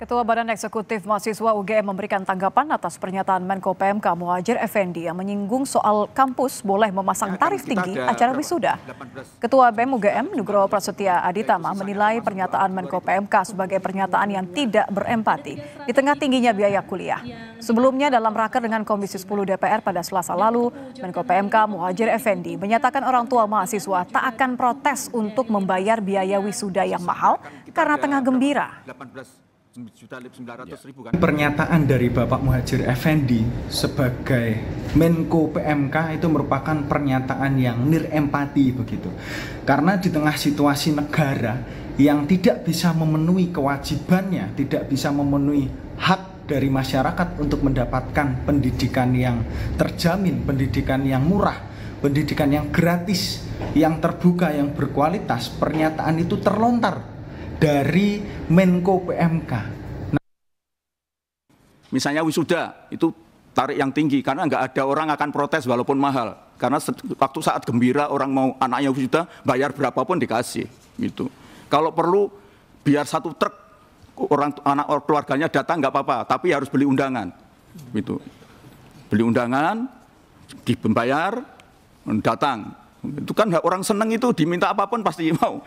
Ketua Badan Eksekutif Mahasiswa UGM memberikan tanggapan atas pernyataan Menko PMK Muhajir Effendi yang menyinggung soal kampus boleh memasang ya, kan tarif tinggi acara wisuda. Ketua BEM UGM Nugroho Prasetya Aditama menilai pernyataan Menko PMK sebagai pernyataan yang tidak berempati di tengah tingginya biaya kuliah. Sebelumnya dalam raker dengan Komisi 10 DPR pada Selasa lalu, Menko PMK Muhajir Effendi menyatakan orang tua mahasiswa tak akan protes untuk membayar biaya wisuda yang mahal karena tengah gembira kan. Pernyataan dari Bapak Muhajir Effendi sebagai Menko PMK itu merupakan pernyataan yang nir empati begitu. Karena di tengah situasi negara yang tidak bisa memenuhi kewajibannya, tidak bisa memenuhi hak dari masyarakat untuk mendapatkan pendidikan yang terjamin, pendidikan yang murah, pendidikan yang gratis, yang terbuka, yang berkualitas, pernyataan itu terlontar dari Menko PMK. Nah, Misalnya wisuda itu tarik yang tinggi karena nggak ada orang akan protes walaupun mahal karena waktu saat gembira orang mau anaknya wisuda bayar berapapun dikasih gitu. Kalau perlu biar satu truk orang anak keluarganya datang nggak apa-apa tapi harus beli undangan gitu. Beli undangan dibayar datang itu kan orang seneng itu diminta apapun pasti mau